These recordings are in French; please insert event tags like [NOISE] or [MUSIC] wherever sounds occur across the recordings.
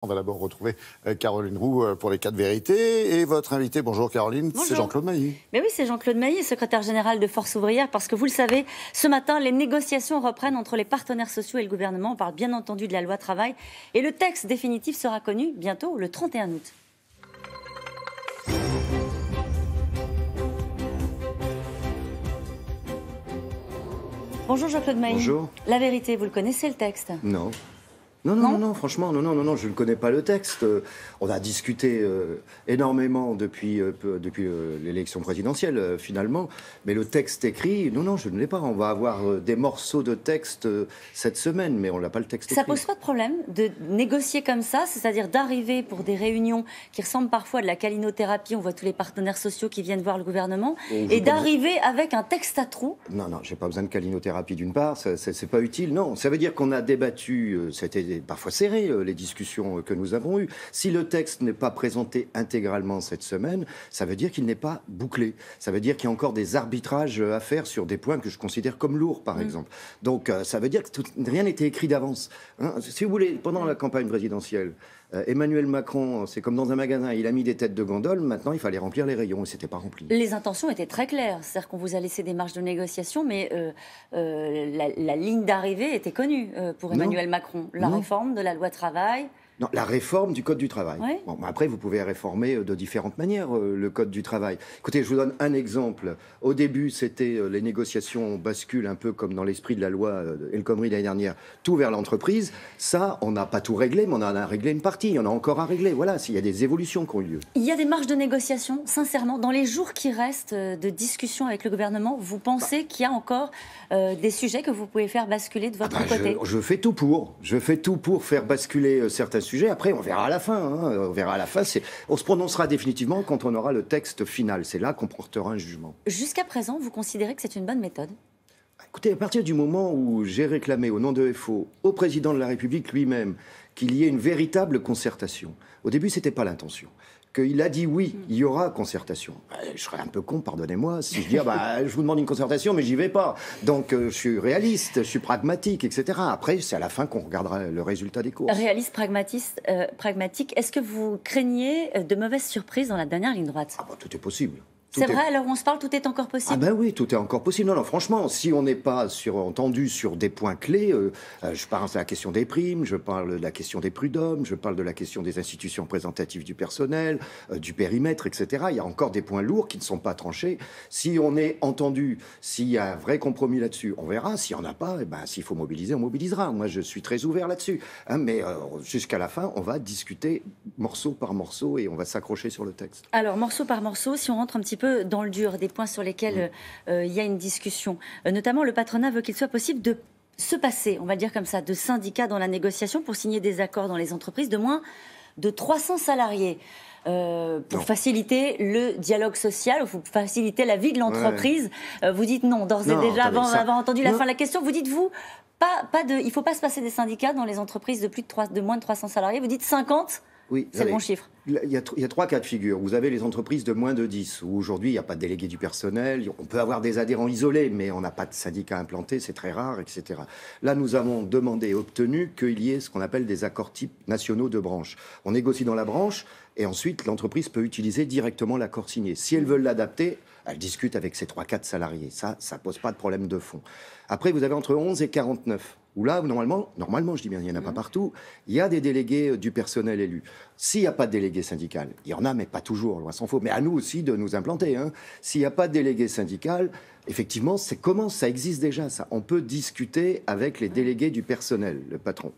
On va d'abord retrouver euh, Caroline Roux euh, pour les Quatre vérités. Et votre invité, bonjour Caroline, c'est Jean-Claude Mailly. Mais oui, c'est Jean-Claude Mailly, secrétaire général de Force ouvrière, parce que vous le savez, ce matin, les négociations reprennent entre les partenaires sociaux et le gouvernement. On parle bien entendu de la loi travail. Et le texte définitif sera connu bientôt, le 31 août. Bonjour Jean-Claude Mailly. Bonjour. La vérité, vous le connaissez le texte Non. Non, non, non, franchement, non, non, non, je ne connais pas le texte. Euh, on a discuté euh, énormément depuis, euh, depuis l'élection présidentielle, finalement, mais le texte écrit, non, non, je ne l'ai pas. On va avoir des morceaux de texte cette semaine, mais on n'a pas le texte écrit. Ça pose pas de problème de négocier comme ça, c'est-à-dire d'arriver pour des réunions qui ressemblent parfois à de la calinothérapie, on voit tous les partenaires sociaux qui viennent voir le gouvernement, et d'arriver avec un texte à trous Non, non, j'ai pas besoin de calinothérapie d'une part, c'est pas utile, non. Ça veut dire qu'on a débattu, c'était parfois serré, euh, les discussions euh, que nous avons eues. Si le texte n'est pas présenté intégralement cette semaine, ça veut dire qu'il n'est pas bouclé. Ça veut dire qu'il y a encore des arbitrages euh, à faire sur des points que je considère comme lourds, par mm. exemple. Donc, ça veut dire que rien n'était écrit d'avance. Hein. si vous voulez, pendant la campagne présidentielle, Emmanuel Macron, c'est comme dans un magasin, il a mis des têtes de gondole, maintenant il fallait remplir les rayons et c'était pas rempli. Les intentions étaient très claires, c'est-à-dire qu'on vous a laissé des marges de négociation, mais la, ligne d'arrivée était connue pour Emmanuel Macron de la loi travail non, la réforme du Code du travail. Bon, après, vous pouvez réformer euh, de différentes manières euh, le Code du travail. Écoutez, je vous donne un exemple. Au début, c'était euh, les négociations basculent un peu comme dans l'esprit de la loi El Khomri l'année dernière, tout vers l'entreprise. Ça, on n'a pas tout réglé, mais on en a réglé une partie. Il y en a encore à régler. Voilà, s'il y a des évolutions qui ont eu lieu. Il y a des marges de négociation, sincèrement. Dans les jours qui restent de discussion avec le gouvernement, vous pensez bah. qu'il y a encore des sujets que vous pouvez faire basculer de votre ah bah, côté je, fais tout pour. Je fais tout pour faire basculer certains après, on verra à la fin. Hein. On verra à la fin. On se prononcera définitivement quand on aura le texte final. C'est là qu'on portera un jugement. Jusqu'à présent, vous considérez que c'est une bonne méthode Écoutez, à partir du moment où j'ai réclamé au nom de FO, au président de la République lui-même, qu'il y ait une véritable concertation, au début, ce n'était pas l'intention qu'il a dit oui, il y aura concertation. Bah, je serais un peu con, pardonnez-moi, si je dis, ah bah, [LAUGHS] je vous demande une concertation, mais j'y vais pas. Donc euh, je suis réaliste, je suis pragmatique, etc. Après, c'est à la fin qu'on regardera le résultat des courses. Réaliste, pragmatiste, euh, pragmatique, est-ce que vous craignez euh, de mauvaises surprises dans la dernière ligne droite ah bah, Tout est possible. C'est vrai, alors on se parle, tout est encore possible. Ah ben oui, tout est encore possible. Non, non, franchement, si on n'est pas sur, entendu sur des points clés, euh, euh, je parle de la question des primes, je parle de la question des prud'hommes, je parle de la question des institutions représentatives du personnel, euh, du périmètre, etc. Il y a encore des points lourds qui ne sont pas tranchés. Si on est entendu, s'il y a un vrai compromis là-dessus, on verra. S'il n'y en a pas, eh ben, s'il faut mobiliser, on mobilisera. Moi, je suis très ouvert là-dessus. Hein, mais jusqu'à la fin, on va discuter morceau par morceau et on va s'accrocher sur le texte. Alors, morceau par morceau, si on rentre un petit peu dans le dur, des points sur lesquels euh, il y a une discussion. Euh, notamment, le patronat veut qu'il soit possible de se passer, on va dire comme ça, de syndicats dans la négociation pour signer des accords dans les entreprises de moins de 300 salariés. Euh, pour faciliter le dialogue social, pour faciliter la vie de l'entreprise. vous dites non, d'ores et déjà, avant d'avoir entendu la fin de la question, vous dites vous, pas, pas de, il ne faut pas se passer des syndicats dans les entreprises de, plus de, 3, de moins de 300 salariés. Vous dites 50 oui, c'est le bon chiffre. Il y, a, trois cas de figure. Vous avez les entreprises de moins de 10, où aujourd'hui, il n'y a pas de délégué du personnel. On peut avoir des adhérents isolés, mais on n'a pas de syndicat implanté, c'est très rare, etc. Là, nous avons demandé et obtenu qu'il y ait ce qu'on appelle des accords types nationaux de branche. On négocie dans la branche, et ensuite, l'entreprise peut utiliser directement l'accord signé. Si elle veut l'adapter, elle discute avec ses 3-4 salariés. Ça, ça pose pas de problème de fond. Après, vous avez entre 11 et 49 où là, normalement, normalement, je dis bien, il n'y en a pas mhm. partout, il y a des délégués euh, du personnel élu. S'il n'y a pas de délégué syndical, il y en a, mais pas toujours, loin s'en faut. Mais à nous aussi de nous implanter. Hein. S'il n'y a pas de délégué syndical, effectivement, c'est comment ça existe déjà, ça. On peut discuter avec les délégués du personnel, le patron.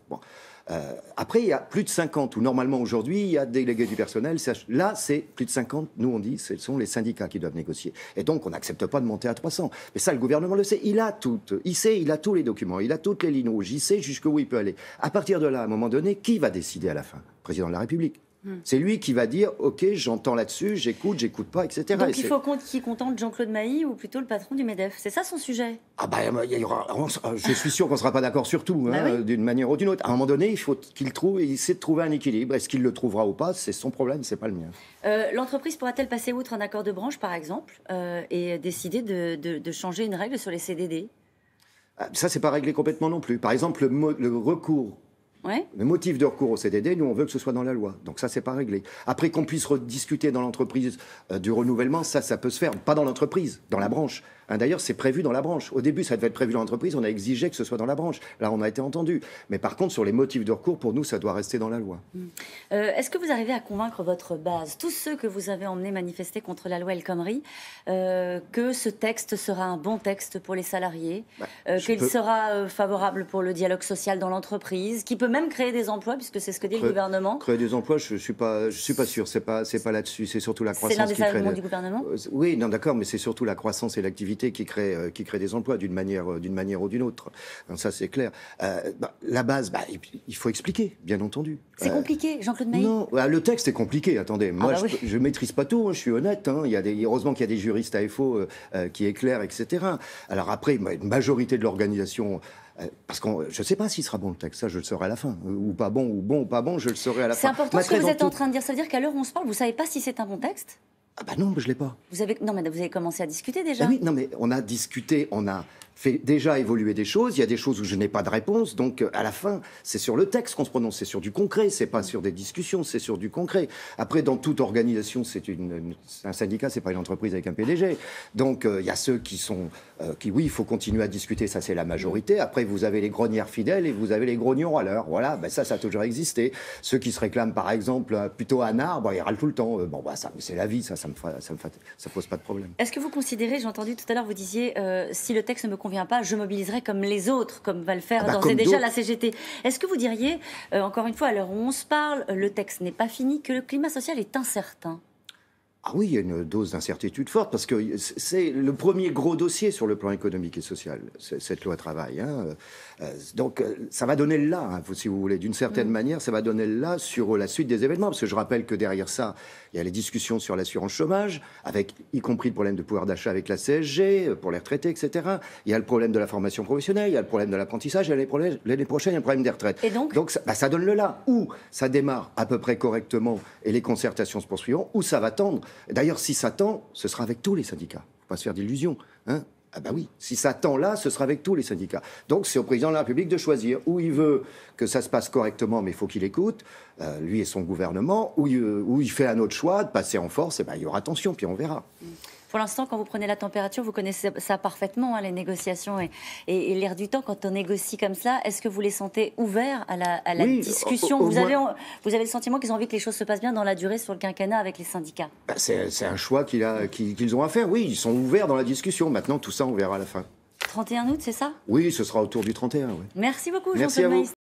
Euh, après, il y a plus de 50, où normalement aujourd'hui, il y a des délégués du personnel. Là, c'est plus de 50, nous on dit, ce sont les syndicats qui doivent négocier. Et donc, on n'accepte pas de monter à 300. Mais ça, le gouvernement le sait. Il a tout. Il sait, il a tous les documents, il a toutes les lignes rouges, il sait jusqu'où il peut aller. À partir de là, à un moment donné, qui va décider à la fin Président de la République Hmm. C'est lui qui va dire Ok, j'entends là-dessus, j'écoute, j'écoute pas, etc. Donc il faut qu'il contente Jean-Claude Mailly ou plutôt le patron du MEDEF. C'est ça son sujet Ah, bah, euh, je suis sûr qu'on ne sera pas d'accord sur tout, hein, bah d'une manière ou d'une autre. À un moment donné, il faut qu'il trouve, il essaie de trouver un équilibre. Est-ce qu'il le trouvera ou pas C'est son problème, c'est pas le mien. Euh, l'entreprise pourra-t-elle passer outre un accord de branche, par exemple, euh, et décider de, changer une règle sur les CDD ah, ça, c'est pas réglé complètement non plus. Par exemple, le recours le motif de recours au CDD, nous, on veut que ce soit dans la loi. Donc ça, c'est pas réglé. Après qu'on puisse rediscuter dans l'entreprise euh, du renouvellement, ça, ça peut se faire. Pas dans l'entreprise, dans la branche. Hein, d'ailleurs, c'est prévu dans la branche. Au début, ça devait être prévu dans l'entreprise, on a exigé que ce soit dans la branche. Là, on a été entendu. Mais par contre, sur les motifs de recours, pour nous, ça doit rester dans la loi. Mm. Euh, est-ce que vous arrivez à convaincre votre base, tous ceux que vous avez emmenés manifester contre la loi El Khomri, euh, que ce texte sera un bon texte pour les salariés, bah, euh, qu'il sera favorable pour le dialogue social dans l'entreprise, qui peut même créer des emplois, puisque c'est ce que dit le gouvernement Créer des emplois, je ne suis, pas, je suis pas sûr. Ce n'est pas, pas là-dessus, c'est surtout la croissance. C'est l'un des qui crée... du gouvernement Oui, non, d'accord, mais c'est surtout la croissance et l'activité qui crée euh, qui des emplois d'une manière, euh, d'une manière ou d'une autre. Hein, ça, c'est clair. Euh, bah, la base, bah, il faut expliquer, bien entendu. C'est compliqué, Jean-Claude Mailly Non, bah, le texte est compliqué. Attendez, ah moi, je ne maîtrise pas tout, hein, je suis honnête. Hein. Il y a des, heureusement qu'il y a des juristes à FO qui éclairent, etc. Alors après, une majorité de l'organisation parce que je ne sais pas s'il sera bon le texte, ça je le saurai à la fin. Ou pas bon, ou bon, ou pas bon, je le saurai à la fin. C'est important ce que vous êtes en train de dire. Ça veut dire qu'à l'heure où on se parle, vous ne savez pas si c'est un bon texte ah bah non, je l'ai pas. Vous avez vous avez commencé à discuter déjà. Eh oui, non mais on a discuté, on a fait déjà évoluer des choses. Il y a des choses où je n'ai pas de réponse. Donc, euh, à la fin, c'est sur le texte qu'on se prononce, c'est sur du concret, c'est pas sur des discussions, c'est sur du concret. Après, dans toute organisation, c'est un syndicat, c'est pas une entreprise avec un PDG. Donc, euh, il y a ceux qui sont, euh, qui oui, il faut continuer à discuter, ça c'est la majorité. Après, vous avez les grenières fidèles et vous avez les grognons à l'heure. Voilà, ben, ça, ça a toujours existé. Ceux qui se réclament, par exemple, plutôt un arbre, ben, ils râlent tout le temps. Bon, bah, ça, c'est la vie, ça, ça me, ça me, ça pose pas de problème. Est-ce que vous considérez, j'ai entendu tout à l'heure, vous disiez, si le texte me pas, je mobiliserai comme les autres, comme va le faire ah bah et déjà la CGT. Est-ce que vous diriez, euh, encore une fois, à l'heure où on se parle, le texte n'est pas fini, que le climat social est incertain ah oui, il y a une dose d'incertitude forte parce que c'est le premier gros dossier sur le plan économique et social, cette loi travail. Hein. Euh, donc euh, ça va donner le là, hein, si vous voulez, d'une certaine mm. manière, ça va donner le là sur euh, la suite des événements. Parce que je rappelle que derrière ça, il y a les discussions sur l'assurance chômage, avec y compris le problème de pouvoir d'achat avec la CSG, pour les retraités, etc. Il y a le problème de la formation professionnelle, il y a le problème de l'apprentissage, l'année prochaine, il y a le problème des retraites. Et donc, ça, bah, ça donne le là. Ou ça démarre à peu près correctement et les concertations se poursuivront, ou ça va tendre D'ailleurs, si ça tend, ce sera avec tous les syndicats. ne Faut pas se faire d'illusions. Hein ah ben oui, si ça tend là, ce sera avec tous les syndicats. Donc c'est au président de la République de choisir où il veut que ça se passe correctement, mais il faut qu'il écoute, euh, lui et son gouvernement, ou il, fait un autre choix de passer en force, et eh ben il y aura tension, puis on verra. Mm pour l'instant, quand vous prenez la température, vous connaissez ça parfaitement, hein, les négociations et, et, l'air du temps. Quand on négocie comme ça, est-ce que vous les sentez ouverts à la, à la discussion vous, avez, vous avez le sentiment qu'ils ont envie que les choses se passent bien dans la durée sur le quinquennat avec les syndicats bah, C'est un choix qu'ils ont à faire. Oui, ils sont ouverts dans la discussion. Maintenant, tout ça, on verra à la fin. 31 août, c'est ça Oui, ce sera autour du 31. Merci beaucoup, Jean-Pierre